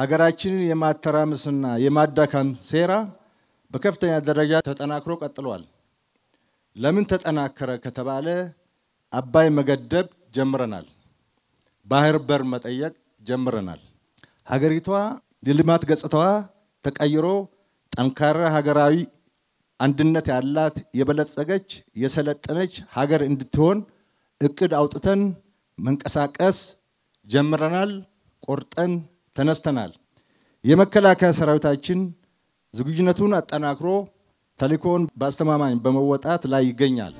ሀገራችንን የማተራመስና የማዳካም ሴራ በከፍተኛ ደረጃ ተጠናክሮ ቀጥሏል። ለምን ተጠናከረ ከተባለ አባይ መገደብ ጀምረናል። ባህር በር መጠየቅ ጀምረናል። ሀገሪቷ የልማት ገጽታዋ ተቀይሮ ጠንካራ ሀገራዊ አንድነት ያላት የበለጸገች የሰለጠነች ሀገር እንድትሆን እቅድ አውጥተን መንቀሳቀስ ጀምረናል። ቆርጠን ተነስተናል። የመከላከያ ሰራዊታችን ዝግጁነቱን አጠናክሮ ተልእኮውን በአስተማማኝ በመወጣት ላይ ይገኛል።